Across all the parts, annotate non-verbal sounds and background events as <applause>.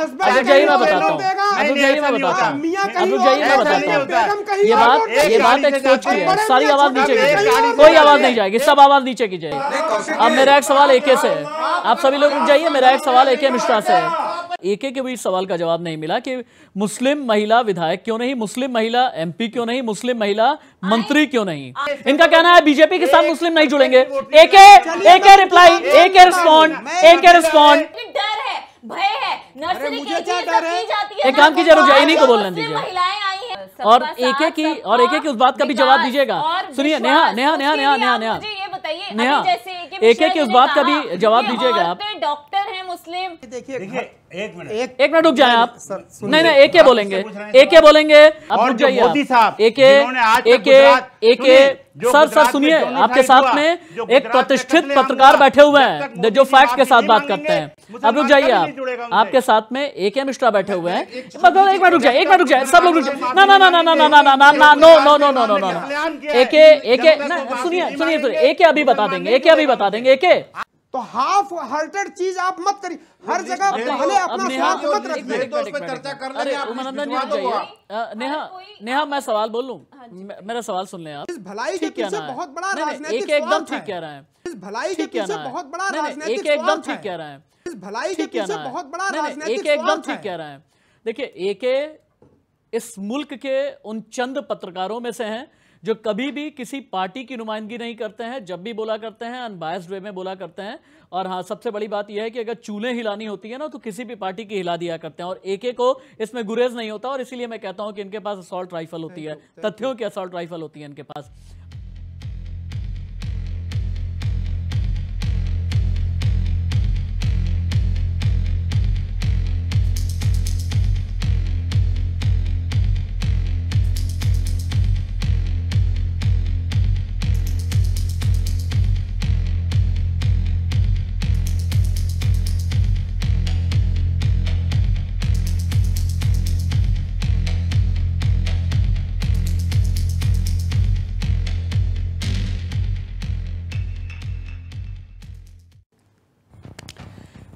तो तो तो सारी आवाज नीचे की जाएगी कोई आवाज नहीं जाएगी सब आवाज नीचे की जाएगी अब मेरा एक सवाल एके से है आप सभी लोग जाइए मेरा एक सवाल एके मिश्रा से है एके के भी सवाल का जवाब नहीं मिला कि मुस्लिम महिला विधायक क्यों नहीं मुस्लिम महिला एमपी क्यों नहीं मुस्लिम महिला मंत्री क्यों नहीं इनका कहना है बीजेपी के साथ मुस्लिम नहीं जुड़ेंगे एके एके रिप्लाई एके रिस्पॉन्ड एके रिस्पॉन्ड डर है भय है नर्सरी के एक काम कीजिए रुक जाइए इन्हीं को दीजिए महिलाएं आई हैं और एक एक की और एक एक उस बात का भी जवाब दीजिएगा सुनिए नेहा नेहा नेहा नेहा नेहा नेहा बताइए नेहा एक एक की उस बात का भी जवाब दीजिएगा आप मुस्लिम देखिए हाँ, एक मिनट एक मिनट रुक जाए आप नहीं नहीं एक बोलेंगे एक बोलेंगे आप रुक जाइए मोदी साहब एक एक एक सर सर सुनिए आपके साथ में एक प्रतिष्ठित पत्रकार बैठे हुए हैं जो फैक्ट के साथ बात करते हैं अब रुक जाइए आप आपके साथ में ए मिश्रा बैठे हुए हैं एक मिनट रुक जाए एक मिनट रुक जाए सब लोग रुक ना ना ना ना ना ना ना ना ना ना no no no no no no एक सुनिए सुनिए सुनिए अभी बता देंगे ए अभी बता देंगे ए तो हाफ हार्टेड चीज आप मत करिए हर जगह पहले अपना स्वार्थ मत रख तो उस पर चर्चा कर लेंगे आप हाँ नेहा नेहा मैं सवाल बोलूं हाँ मेरा सवाल सुन ले आप इस भलाई के पीछे बहुत बड़ा राजनीतिक स्वार्थ एकदम ठीक कह रहा है इस भलाई के पीछे बहुत बड़ा राजनीतिक स्वार्थ एकदम ठीक कह रहा है इस भलाई के पीछे बहुत बड़ा राजनीतिक स्वार्थ एकदम ठीक कह रहा है देखिए एक इस मुल्क के उन चंद पत्रकारों में से हैं जो कभी भी किसी पार्टी की नुमाइंदगी नहीं करते हैं जब भी बोला करते हैं अनबायस्ड वे में बोला करते हैं और हाँ सबसे बड़ी बात यह है कि अगर चूल्हे हिलानी होती है ना तो किसी भी पार्टी की हिला दिया करते हैं और एक एक को इसमें गुरेज नहीं होता और इसीलिए मैं कहता हूँ कि इनके पास असॉल्ट राइफल होती है तथ्यों की असॉल्ट राइफल होती है इनके पास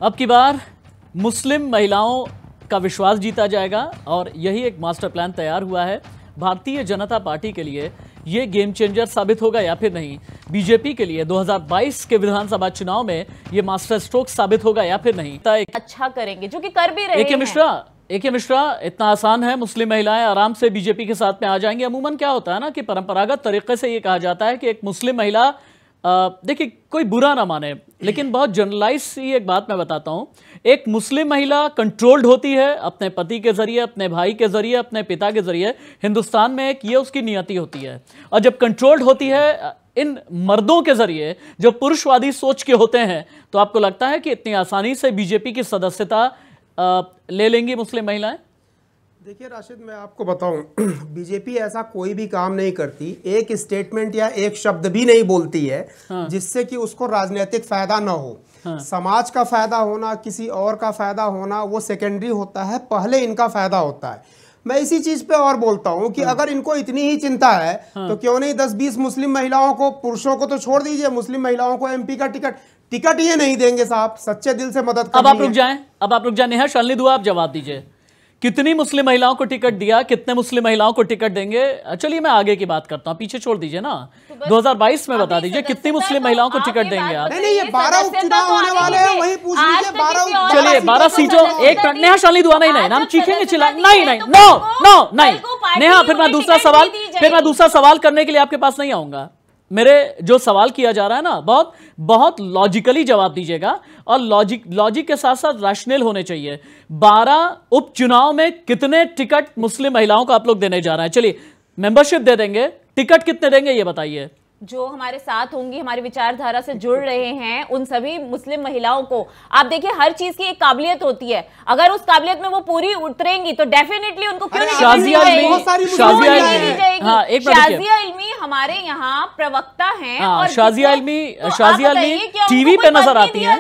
अब की बार मुस्लिम महिलाओं का विश्वास जीता जाएगा और यही एक मास्टर प्लान तैयार हुआ है भारतीय जनता पार्टी के लिए ये गेम चेंजर साबित होगा या फिर नहीं बीजेपी के लिए 2022 के विधानसभा चुनाव में ये मास्टर स्ट्रोक साबित होगा या फिर नहीं एक अच्छा करेंगे जो कि कर भी रहे एके मिश्रा एके मिश्रा इतना आसान है मुस्लिम महिलाएं आराम से बीजेपी के साथ में आ जाएंगी अमूमन क्या होता है ना कि परंपरागत तरीके से ये कहा जाता है कि एक मुस्लिम महिला देखिए कोई बुरा ना माने लेकिन बहुत जर्नलाइज सी एक बात मैं बताता हूँ एक मुस्लिम महिला कंट्रोल्ड होती है अपने पति के ज़रिए अपने भाई के ज़रिए अपने पिता के ज़रिए हिंदुस्तान में एक ये उसकी नियति होती है और जब कंट्रोल्ड होती है इन मर्दों के जरिए जो पुरुषवादी सोच के होते हैं तो आपको लगता है कि इतनी आसानी से बीजेपी की सदस्यता ले लेंगी मुस्लिम महिलाएं देखिए राशिद मैं आपको बताऊं <clears throat> बीजेपी ऐसा कोई भी काम नहीं करती एक स्टेटमेंट या एक शब्द भी नहीं बोलती है हाँ। जिससे कि उसको राजनीतिक फायदा ना हो हाँ। समाज का फायदा होना किसी और का फायदा होना वो सेकेंडरी होता है पहले इनका फायदा होता है मैं इसी चीज पे और बोलता हूँ कि हाँ। अगर इनको इतनी ही चिंता है हाँ। तो क्यों नहीं दस बीस मुस्लिम महिलाओं को पुरुषों को तो छोड़ दीजिए मुस्लिम महिलाओं को एमपी का टिकट टिकट ये नहीं देंगे साहब सच्चे दिल से मदद अब आप रुक जाए अब आप रुक जाए नेहा शालिनी दुआ आप जवाब दीजिए कितनी मुस्लिम महिलाओं को टिकट दिया कितने मुस्लिम महिलाओं को टिकट देंगे चलिए मैं आगे की बात करता हूँ पीछे छोड़ दीजिए ना 2022 तो में बता दीजिए कितनी मुस्लिम महिलाओं को टिकट देंगे आप नहीं ये बारह उपचुनाव होने वाले हैं वही पूछ लीजिए बारह चलिए बारह सीटों एक मिनट नेहा शाली दुआ नहीं नहीं हम चीखेंगे चिल्ला नहीं नहीं नो नो नहीं नेहा फिर मैं दूसरा सवाल फिर मैं दूसरा सवाल करने के लिए आपके पास नहीं आऊंगा मेरे जो सवाल किया जा रहा है ना बहुत बहुत लॉजिकली जवाब दीजिएगा और लॉजिक लॉजिक के साथ साथ रैशनल होने चाहिए बारह उपचुनाव में कितने टिकट मुस्लिम महिलाओं को आप लोग देने जा रहे हैं चलिए मेंबरशिप दे देंगे टिकट कितने देंगे ये बताइए जो हमारे साथ होंगी हमारी विचारधारा से जुड़ रहे हैं उन सभी मुस्लिम महिलाओं को आप देखिए हर चीज की एक काबिलियत होती है अगर उस काबिलियत में वो पूरी उतरेंगी तो डेफिनेटली उनको क्यों नहीं हाँ, हमारे यहाँ प्रवक्ता है हाँ, तो शाजिया इल्मी शाजिया टीवी पे नजर आती है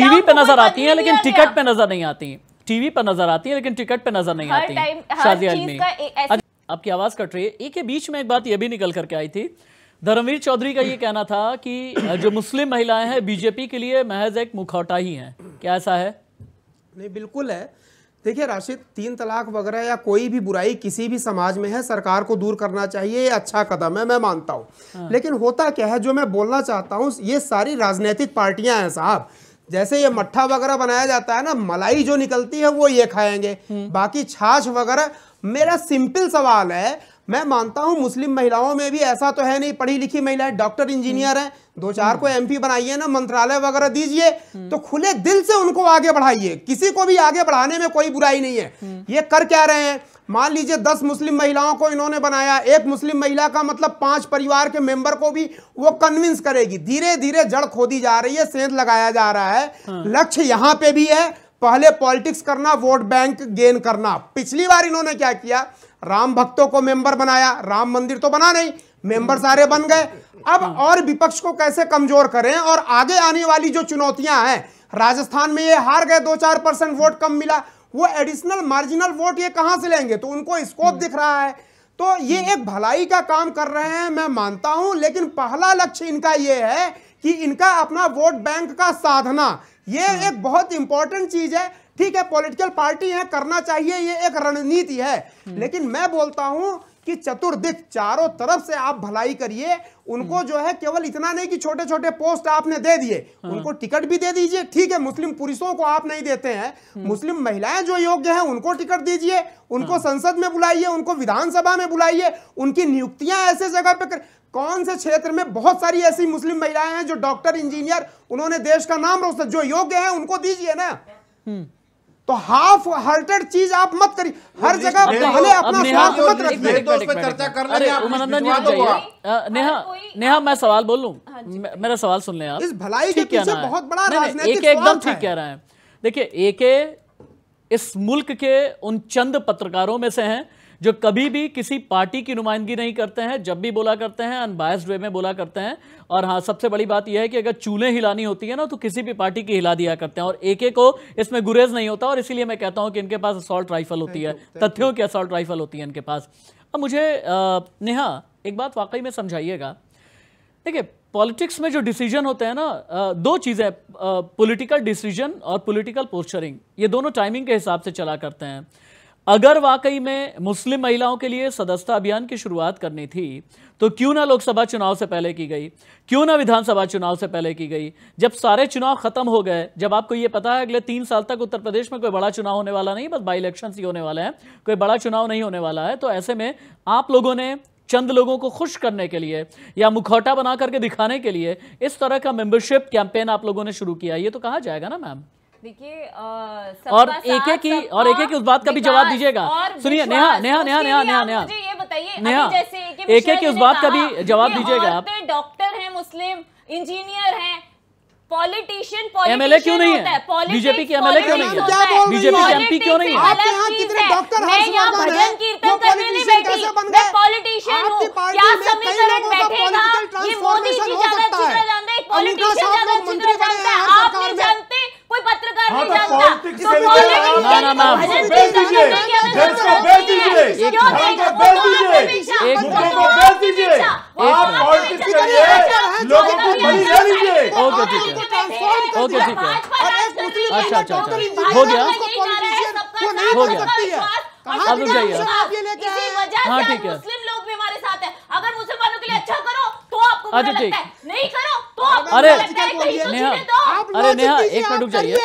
टीवी पे नजर आती है लेकिन टिकट पे नजर नहीं आती है टीवी पर नजर आती है लेकिन टिकट पे नजर नहीं आती शाजिया आपकी आवाज कट रही है एक के बीच में एक बात यह भी निकल करके आई थी धर्मवीर चौधरी का ये कहना था कि जो मुस्लिम महिलाएं हैं बीजेपी के लिए महज एक मुखौटा ही हैं क्या ऐसा है नहीं बिल्कुल है देखिए राशिद तीन तलाक वगैरह या कोई भी बुराई किसी भी समाज में है सरकार को दूर करना चाहिए ये अच्छा कदम है मैं मानता हूँ हाँ। लेकिन होता क्या है जो मैं बोलना चाहता हूँ ये सारी राजनीतिक पार्टियां हैं साहब जैसे ये मट्ठा वगैरह बनाया जाता है ना मलाई जो निकलती है वो ये खाएंगे हम्म। बाकी छाछ वगैरह मेरा सिंपल सवाल है मैं मानता हूं मुस्लिम महिलाओं में भी ऐसा तो है नहीं पढ़ी लिखी महिलाएं डॉक्टर इंजीनियर हैं दो चार को एमपी बनाइए ना मंत्रालय वगैरह दीजिए तो खुले दिल से उनको आगे बढ़ाइए किसी को भी आगे बढ़ाने में कोई बुराई नहीं है ये कर क्या रहे हैं मान लीजिए दस मुस्लिम महिलाओं को इन्होंने बनाया एक मुस्लिम महिला का मतलब पांच परिवार के मेंबर को भी वो कन्विंस करेगी धीरे धीरे जड़ खोदी जा रही है सेंध लगाया जा रहा है हाँ। लक्ष्य यहां पे भी है पहले पॉलिटिक्स करना वोट बैंक गेन करना पिछली बार इन्होंने क्या किया राम भक्तों को मेंबर बनाया राम मंदिर तो बना नहीं मेंबर सारे बन गए अब और विपक्ष को कैसे कमजोर करें और आगे आने वाली जो चुनौतियां हैं राजस्थान में ये हार गए दो चार परसेंट वोट कम मिला वो एडिशनल मार्जिनल वोट ये कहां से लेंगे तो उनको स्कोप दिख रहा है तो ये हम्म। एक भलाई का काम कर रहे हैं मैं मानता हूं लेकिन पहला लक्ष्य इनका ये है कि इनका अपना वोट बैंक का साधना ये हम्म। एक बहुत इंपॉर्टेंट चीज है ठीक है पॉलिटिकल पार्टी है करना चाहिए ये एक रणनीति है हम्म। लेकिन मैं बोलता हूं कि चतुर्दिक चारों तरफ से आप भलाई करिए उनको हम्म। जो है केवल इतना नहीं कि छोटे छोटे पोस्ट आपने दे दिए हाँ। उनको टिकट भी दे दीजिए ठीक है मुस्लिम पुरुषों को आप नहीं देते हैं हम्म। मुस्लिम महिलाएं जो योग्य हैं उनको टिकट दीजिए उनको हाँ। संसद में बुलाइए उनको विधानसभा में बुलाइए उनकी नियुक्तियां ऐसे जगह पे कर... कौन से क्षेत्र में बहुत सारी ऐसी मुस्लिम महिलाएं हैं जो डॉक्टर इंजीनियर उन्होंने देश का नाम रोशन जो योग्य है उनको दीजिए ना तो हाफ हार्टेड चीज आप मत करिए हर जगह पहले अपना स्वार्थ मत रखिए नेहा नेहा मैं सवाल बोल हाँ मेरा सवाल सुन ले आप इस भलाई के पीछे बहुत बड़ा राजनीतिक एकदम ठीक कह रहे हैं देखिए एके इस मुल्क के उन चंद पत्रकारों में से हैं जो कभी भी किसी पार्टी की नुमाइंदगी नहीं करते हैं जब भी बोला करते हैं अनबायस्ड वे में बोला करते हैं और हाँ सबसे बड़ी बात यह है कि अगर चूल्हे हिलानी होती है ना तो किसी भी पार्टी की हिला दिया करते हैं और एक एक को इसमें गुरेज नहीं होता और इसीलिए मैं कहता हूं कि इनके पास असॉल्ट राइफल होती है तथ्यों की असॉल्ट राइफल होती है इनके पास अब मुझे नेहा एक बात वाकई में समझाइएगा देखिए पॉलिटिक्स में जो डिसीजन होते हैं ना दो चीज़ें पॉलिटिकल डिसीजन और पॉलिटिकल पोस्चरिंग ये दोनों टाइमिंग के हिसाब से चला करते हैं अगर वाकई में मुस्लिम महिलाओं के लिए सदस्यता अभियान की शुरुआत करनी थी तो क्यों ना लोकसभा चुनाव से पहले की गई क्यों ना विधानसभा चुनाव से पहले की गई जब सारे चुनाव खत्म हो गए जब आपको यह पता है अगले तीन साल तक उत्तर प्रदेश में कोई बड़ा चुनाव होने वाला नहीं बस बाई इलेक्शन ही होने वाला है कोई बड़ा चुनाव नहीं होने वाला है तो ऐसे में आप लोगों ने चंद लोगों को खुश करने के लिए या मुखौटा बना करके दिखाने के लिए इस तरह का मेंबरशिप कैंपेन आप लोगों ने शुरू किया ये तो कहा जाएगा ना मैम देखिए और एक एक की और एक एक उस बात का भी जवाब दीजिएगा सुनिए नेहा नेहा नेहा नेहा नेहा नेहा ये बताइए नेहा एक एक उस बात का भी जवाब दीजिएगा आप डॉक्टर है मुस्लिम इंजीनियर है पॉलिटिशियन एमएलए क्यों नहीं है बीजेपी के एमएलए क्यों नहीं है बीजेपी के एमपी क्यों नहीं है डॉक्टर मैं यहाँ भजन कीर्तन करने नहीं बैठी मैं पॉलिटिशियन हूँ क्या समीकरण बैठेगा ये मोदी जी ज्यादा चित्र जानते हैं पॉलिटिशियन ज्यादा चित्र जानते हैं आप नहीं जानते कोई पत्रकार हाँ, नहीं तो जानता हो गया हो गया अब जाइए हाँ ठीक है मुस्लिम लोग भी हमारे साथ है अगर मुसलमानों के लिए अच्छा करो तो आपको अच्छा ठीक नहीं करो तो अरे नेहा अरे नेहा एक मिनट रुक जाइए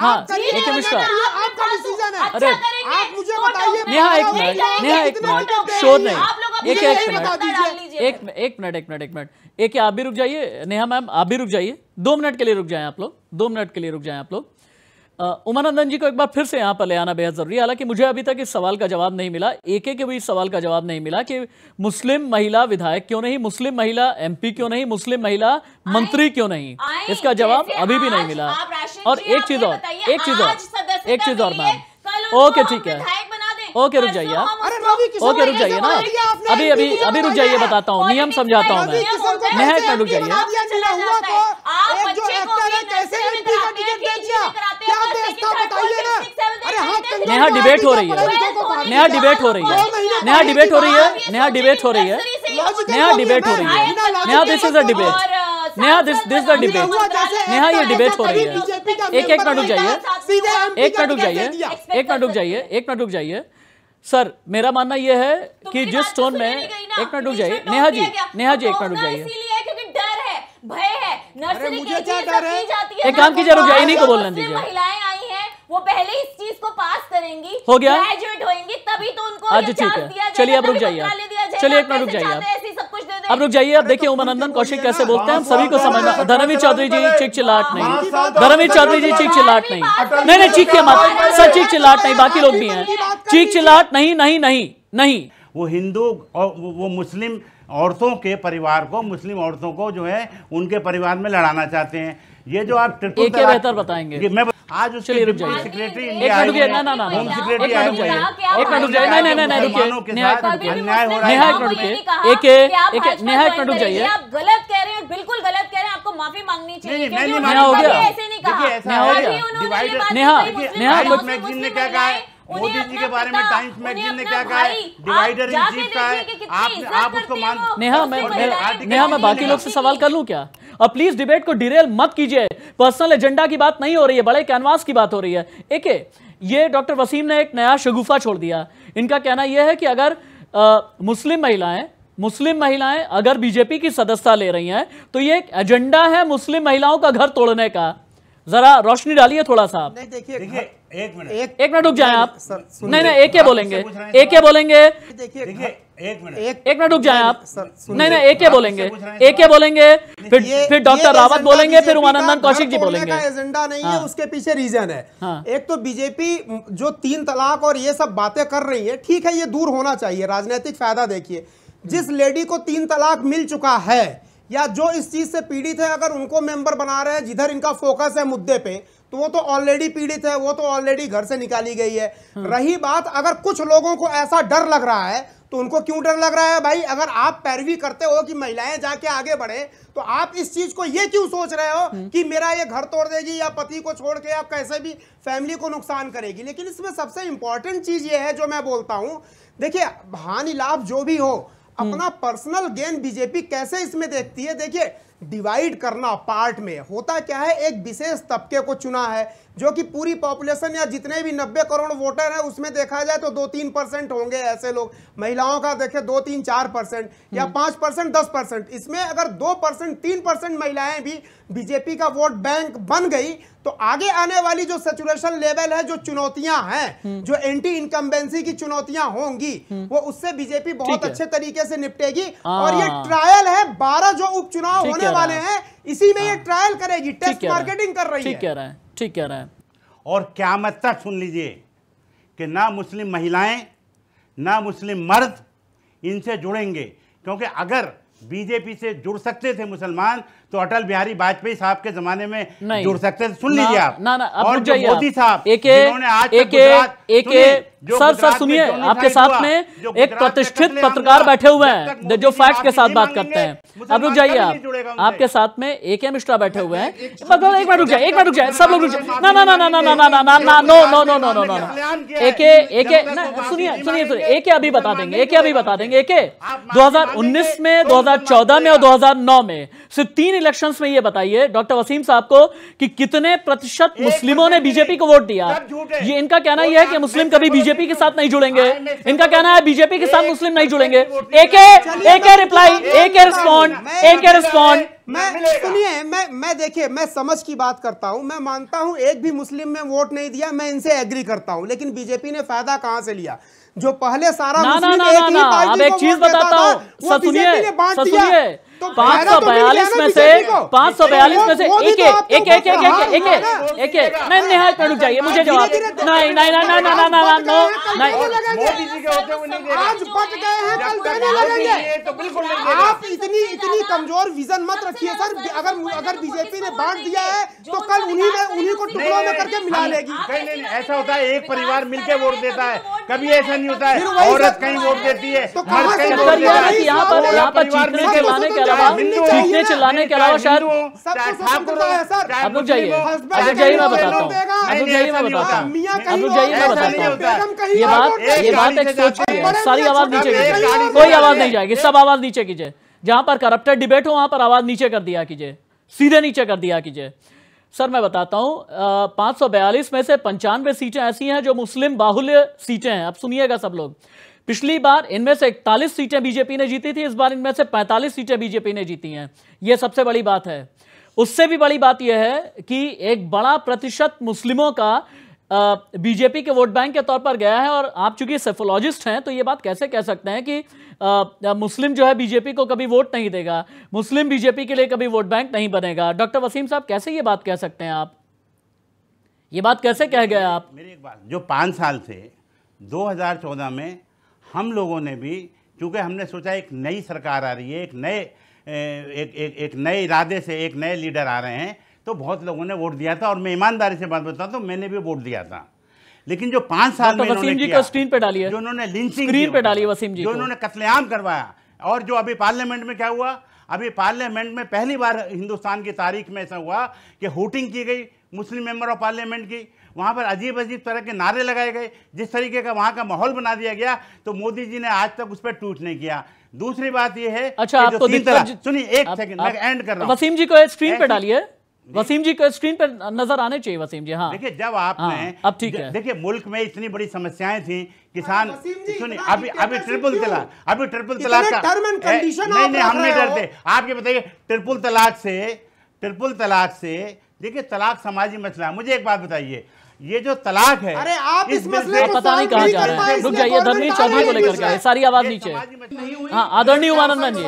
हाँ, एक मिनट अरे आप मुझे बताइए नेहा एक मिनट नेहा एक मिनट शोर नहीं एक एक मिनट एक एक मिनट एक मिनट एक मिनट एक आप भी रुक जाइए नेहा मैम आप भी रुक जाइए दो मिनट के लिए रुक जाए आप लोग दो मिनट के लिए रुक जाए आप लोग उमानंदन जी को एक बार फिर से यहाँ पर ले आना बेहद ज़रूरी है हालांकि मुझे अभी तक इस सवाल का जवाब नहीं मिला एक के भी इस सवाल का जवाब नहीं मिला कि मुस्लिम महिला विधायक क्यों नहीं मुस्लिम महिला एमपी क्यों नहीं मुस्लिम महिला मंत्री क्यों नहीं इसका जवाब अभी भी नहीं मिला और एक चीज़ और एक चीज़ और एक चीज़ और मैम ओके ठीक है ओके रुक जाइए ओके रुक जाइए ना अभी अभी अभी रुक जाइए बताता हूँ नियम समझाता हूँ मैं मैं रुक जाइए क्या व्यवस्था बताइएगा अरे हाथ नेहा डिबेट हो रही है नेहा डिबेट हो रही है नेहा डिबेट हो रही है नेहा डिबेट हो रही है नेहा डिबेट हो रही है Neha this is a debate Neha this this the debate Neha ये डिबेट हो रही है एक एक मिनट रुक जाइए एक मिनट रुक जाइए एक मिनट रुक जाइए एक मिनट रुक जाइए सर मेरा मानना यह है कि जिस टोन तो में एक मिनट रुक जाइए नेहा जी नेहा जी तो एक मिनट रुक जाइए क्योंकि डर है भय नर्सरी के जाती है एक काम कीजिए रुक जाइए हाँ, इन्हीं को बोलने दीजिए महिलाएं आई हैं वो पहले इस चीज को पास करेंगी हो गया ग्रेजुएट होंगे तभी तो उनको अच्छा ठीक है चलिए आप रुक जाइए चलिए एक मिनट रुक जाइए अब रुक जाइए अब देखिए तो उमानंदन कौशिक कैसे बोलते हैं हम सभी को समझना धनवीर चौधरी जी चिक चिलाट नहीं धनवीर चौधरी जी चिक चिलाट नहीं नहीं नहीं चीख के मत सर चिक चिलाट नहीं बाकी लोग भी हैं चीख चिलाट नहीं नहीं नहीं नहीं वो हिंदू और वो मुस्लिम औरतों के परिवार को मुस्लिम औरतों को जो है उनके परिवार में लड़ाना चाहते हैं ये जो आप ट्रिपल बेहतर बताएंगे मैं आज उसके सेक्रेटरी होम सेक्रेटरी आई हुई एक मिनट रुक जाइए नहीं नहीं नहीं रुकिए नेहा हो रहा है नेहा रुकिए एक एक नेहा एक रुक जाइए आप गलत कह रहे हैं बिल्कुल गलत कह रहे हैं आपको माफी मांगनी चाहिए नहीं नहीं मैं ऐसे नहीं कहा नेहा हो गया नेहा नेहा मैगजीन ने क्या कहा मोदी जी के बारे में टाइम्स मैगजीन ने क्या कहा डिवाइडर इन चीफ का है आप आप उसको मान नेहा मैं नेहा मैं बाकी लोग से सवाल कर लूं क्या अब प्लीज डिबेट को डिरेल मत कीजिए पर्सनल एजेंडा की बात नहीं हो रही है बड़े कैनवास की बात हो रही है एक ये डॉक्टर वसीम ने एक नया शगुफा छोड़ दिया इनका कहना यह है कि अगर आ, मुस्लिम महिलाएं मुस्लिम महिलाएं अगर बीजेपी की सदस्यता ले रही हैं तो ये एक एजेंडा है मुस्लिम महिलाओं का घर तोड़ने का जरा रोशनी डालिए थोड़ा सा आप देखिए एक मिनट एक मिनट रुक जाए आप नहीं नहीं एक क्या बोलेंगे एक क्या बोलेंगे देखिए हाँ, एक मिनट एक मिनट रुक जाए आप नहीं नहीं एक क्या बोलेंगे एक क्या बोलेंगे फिर फिर डॉक्टर रावत बोलेंगे फिर उमानंदन कौशिक जी बोलेंगे एजेंडा नहीं है हाँ। उसके पीछे रीजन है हाँ। एक तो बीजेपी जो तीन तलाक और ये सब बातें कर रही है ठीक है ये दूर होना चाहिए राजनीतिक फायदा देखिए जिस हम्म। लेडी को तीन तलाक मिल चुका है या जो इस चीज से पीड़ित है अगर उनको मेंबर बना रहे हैं जिधर इनका फोकस है मुद्दे पे तो वो तो ऑलरेडी पीड़ित है वो तो ऑलरेडी घर से निकाली गई है हाँ। रही बात अगर कुछ लोगों को ऐसा डर लग रहा है तो उनको क्यों डर लग रहा है भाई अगर आप पैरवी करते हो कि महिलाएं जाके आगे बढ़े तो आप इस चीज को ये क्यों सोच रहे हो हाँ। कि मेरा ये घर तोड़ देगी या पति को छोड़ के या कैसे भी फैमिली को नुकसान करेगी लेकिन इसमें सबसे इंपॉर्टेंट चीज ये है जो मैं बोलता हूं देखिए हानि लाभ जो भी हो अपना पर्सनल गेन बीजेपी कैसे इसमें देखती है देखिए डिवाइड करना पार्ट में होता क्या है एक विशेष तबके को चुना है जो कि पूरी पॉपुलेशन या जितने भी 90 करोड़ वोटर हैं उसमें देखा जाए तो दो तीन परसेंट होंगे ऐसे लोग महिलाओं का देखें दो तीन चार परसेंट या हम्म। पांच परसेंट दस परसेंट इसमें अगर दो परसेंट तीन परसेंट महिलाएं भी बीजेपी का वोट बैंक बन गई तो आगे आने वाली जो सेचुरेशन लेवल है जो चुनौतियां हैं हम्म। जो एंटी इनकम्बेंसी की चुनौतियां होंगी हम्म। वो उससे बीजेपी बहुत अच्छे तरीके से निपटेगी और ये ट्रायल हाँ। है बारह जो उपचुनाव होने वाले हैं इसी में ये ट्रायल हाँ। करेगी टेस्ट मार्केटिंग कर रही है ठीक कह रहे हैं ठीक कह रहे हैं और क्या मत तक सुन लीजिए कि ना मुस्लिम महिलाएं ना मुस्लिम मर्द इनसे जुड़ेंगे क्योंकि अगर बीजेपी से जुड़ सकते थे मुसलमान तो अटल बिहारी वाजपेयी साहब के जमाने में नहीं जुड़ सकते थे सुन लीजिए आप ना ना और जो मोदी साहब एक एक एक सर सर सुनिए आपके साथ में एक प्रतिष्ठित पत्रकार बैठे हुए हैं जो फैक्ट के साथ बात करते हैं अब रुक जाइए आप आपके साथ में ए के मिश्रा बैठे हुए हैं एक बार रुक जाए एक बार रुक जाए सब लोग रुक जाए ना ना ना ना ना ना ना ना ना ना no no no no no no एक सुनिए सुनिए सुनिए एक अभी बता देंगे एक अभी बता देंगे एके 2019 में 2014 में और 2009 में सिर्फ तीन इलेक्शंस में ये बताइए डॉक्टर वसीम साहब को कि कितने प्रतिशत मुस्लिमों ने बीजेपी को वोट दिया ये इनका कहना यह है कि मुस्लिम कभी बीजेपी के साथ नहीं जुड़ेंगे इनका कहना है बीजेपी के साथ मुस्लिम नहीं जुड़ेंगे एक एक रिप्लाई एक रिस्पॉन्ड एक रिस्पॉन्ड मैं सुनिए मैं मैं देखिए मैं समझ की बात करता हूं मैं मानता हूं एक भी मुस्लिम में वोट नहीं दिया मैं इनसे एग्री करता हूं लेकिन बीजेपी ने फायदा कहां से लिया जो पहले सारा ना, मुस्लिम ना, ना, एक ना, ही पार्टी को वोट देता था वो बीजेपी ने बांट दिया तो तो पाँच सौ बयालीस में से पाँच सौ बयालीस में से एक एक एक एक एक एक एक नहीं निहाल पर रुक मुझे जवाब तो नहीं नहीं नहीं नहीं नहीं नहीं नहीं नहीं आज बच गए हैं कल देने लगेंगे आप इतनी इतनी कमजोर विजन मत रखिए सर अगर अगर बीजेपी ने बांट दिया है तो कल उन्हीं में उन्हीं को टुकड़ों में करके मिला लेगी नहीं नहीं ऐसा होता है एक परिवार मिलके वोट देता है कभी ऐसा नहीं होता है औरत कहीं वोट देती है कहाँ से वोट देता है यहाँ पर यहाँ पर चीखने के लाने क्या चीखने चिल्लाने के अलावा शायद जाइए जाइए मैं बताता हूँ जाइए मैं बताता हूँ जाइए मैं बताता हूँ ये बात ये बात एक सोच की है सारी आवाज नीचे की कोई आवाज नहीं जाएगी सब आवाज नीचे कीजिए जहां पर करप्टेड डिबेट हो वहां पर आवाज नीचे कर दिया कीजिए सीधे नीचे कर दिया कीजिए सर मैं बताता हूँ बयालीस में से पंचानवे सीटें ऐसी हैं जो मुस्लिम बाहुल्य सीटें हैं अब सुनिएगा सब लोग पिछली बार इनमें से इकतालीस सीटें बीजेपी ने जीती थी इस बार इनमें से पैंतालीस सीटें बीजेपी ने जीती हैं यह सबसे बड़ी बात है उससे भी बड़ी बात यह है कि एक बड़ा प्रतिशत मुस्लिमों का बीजेपी के वोट बैंक के तौर पर गया है और आप चूंकि सेफोलॉजिस्ट हैं तो ये बात कैसे कह सकते हैं कि आ, मुस्लिम जो है बीजेपी को कभी वोट नहीं देगा मुस्लिम बीजेपी के लिए कभी वोट बैंक नहीं बनेगा डॉक्टर वसीम साहब कैसे ये बात कह सकते हैं आप ये बात कैसे कह गए आप मेरी एक बात जो पाँच साल से 2014 में हम लोगों ने भी चूँकि हमने सोचा एक नई सरकार आ रही है एक नए एक एक, एक नए इरादे से एक नए लीडर आ रहे हैं तो बहुत लोगों ने वोट दिया था और मैं ईमानदारी से बात बताता हूँ मैंने भी वोट दिया था लेकिन जो पाँच साल में तो वसीम जी का स्क्रीन पे डाली है जो उन्होंने लिंचिंग स्क्रीन पे डाली है वसीम जी जो उन्होंने कत्लेआम करवाया और जो अभी पार्लियामेंट में क्या हुआ अभी पार्लियामेंट में पहली बार हिंदुस्तान की तारीख में ऐसा हुआ कि होटिंग की गई मुस्लिम मेंबर ऑफ पार्लियामेंट की वहाँ पर अजीब अजीब तरह के नारे लगाए गए जिस तरीके का वहाँ का माहौल बना दिया गया तो मोदी जी ने आज तक उस पर टूट नहीं किया दूसरी बात यह है अच्छा आप तो सुनिए एक सेकंड मैं एंड कर रहा हूँ वसीम जी को स्क्रीन पर डालिए वसीम जी को स्क्रीन पर नजर आने चाहिए वसीम जी हाँ देखिए जब आपने हाँ, अब ठीक है देखिए मुल्क में इतनी बड़ी समस्याएं थी किसान सुनिए अभी अभी ट्रिपल तलाक अभी ट्रिपल तलाक का नहीं नहीं हम नहीं डरते आप ये बताइए ट्रिपल तलाक से ट्रिपल तलाक से देखिए तलाक समाजी मसला है मुझे एक बात बताइए ये जो तलाक है अरे आप इस, इस मसले को पता नहीं कहा जा रहे हैं रुक जाइए धर्मेंद्र चौधरी को लेकर के सारी आवाज नीचे हाँ आदरणीय उमानंदन जी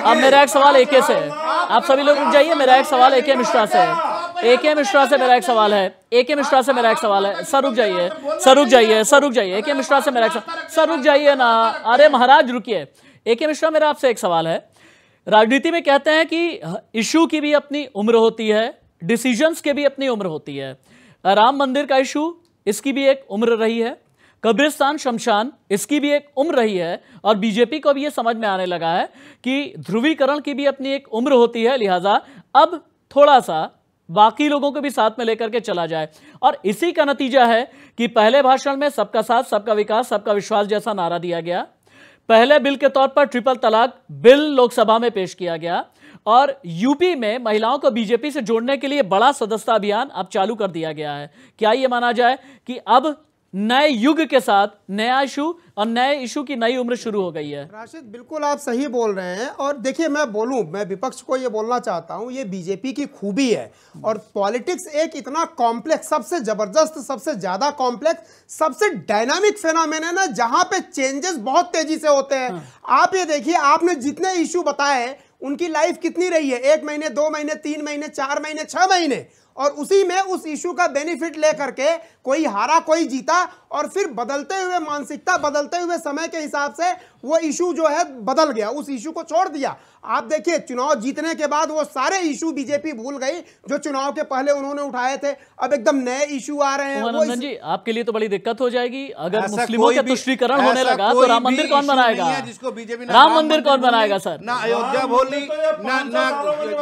अब मेरा एक सवाल एके से है आप सभी लोग रुक जाइए मेरा एक सवाल एके मिश्रा से है एके मिश्रा से मेरा एक सवाल है एके मिश्रा से मेरा एक सवाल है सर रुक जाइए सर रुक जाइए सर रुक जाइए एके मिश्रा से मेरा एक सर रुक जाइए ना अरे महाराज रुकिए एके मिश्रा मेरा आपसे एक सवाल है राजनीति में कहते हैं कि इशू की भी अपनी उम्र होती है डिसीजंस के भी अपनी उम्र होती है राम मंदिर का इशू इसकी भी एक उम्र रही है कब्रिस्तान शमशान इसकी भी एक उम्र रही है और बीजेपी को भी ये समझ में आने लगा है कि ध्रुवीकरण की भी अपनी एक उम्र होती है लिहाजा अब थोड़ा सा बाकी लोगों को भी साथ में लेकर के चला जाए और इसी का नतीजा है कि पहले भाषण में सबका साथ सबका विकास सबका विश्वास जैसा नारा दिया गया पहले बिल के तौर पर ट्रिपल तलाक बिल लोकसभा में पेश किया गया और यूपी में महिलाओं को बीजेपी से जोड़ने के लिए बड़ा सदस्यता अभियान अब चालू कर दिया गया है क्या ये माना जाए कि अब नए युग के साथ नया इशू और नए इशू की नई उम्र शुरू हो गई है राशिद बिल्कुल आप सही बोल रहे हैं और देखिए मैं बोलूं मैं विपक्ष को ये बोलना चाहता हूं ये बीजेपी की खूबी है और पॉलिटिक्स एक इतना कॉम्प्लेक्स सबसे जबरदस्त सबसे ज्यादा कॉम्प्लेक्स सबसे डायनामिक फेनामेन है ना जहां पे चेंजेस बहुत तेजी से होते हैं हाँ। आप ये देखिए आपने जितने इशू बताए उनकी लाइफ कितनी रही है एक महीने दो महीने तीन महीने चार महीने छह महीने और उसी में उस इशू का बेनिफिट लेकर के कोई हारा कोई जीता और फिर बदलते हुए मानसिकता बदलते हुए समय के हिसाब से वो इशू जो है बदल गया उस इशू को छोड़ दिया आप देखिए चुनाव जीतने के बाद वो सारे इशू बीजेपी भूल गई जो चुनाव के पहले उन्होंने उठाए थे अब एकदम नए इशू आ रहे हैं इस... जी आपके लिए तो बड़ी दिक्कत हो जाएगी अगर मुस्लिमों का तुष्टिकरण होने लगा तो राम मंदिर कौन बनाएगा जिसको बीजेपी राम मंदिर कौन बनाएगा सर ना अयोध्या भोली तो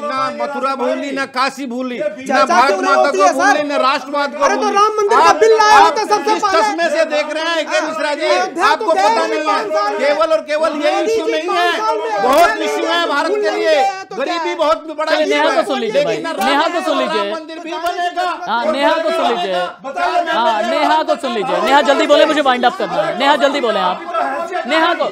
ना मथुरा भोली ना काशी भूली भोली ना राष्ट्रवाद को तो राम मंदिर तो सबसे में से देख रहे हैं हाँ, मिश्रा जी हाँ, आपको तो पता नहीं है केवल और केवल ये इश्यू नहीं है बहुत इश्यू है भारत के लिए तो गरीबी बहुत बड़ा नेहा को सुन लीजिए नेहा को सुन लीजिए मंदिर भी बनेगा हाँ नेहा को सुन लीजिए हाँ नेहा को सुन लीजिए नेहा जल्दी बोले मुझे वाइंड अप करना है नेहा जल्दी बोले आप तो नेहा को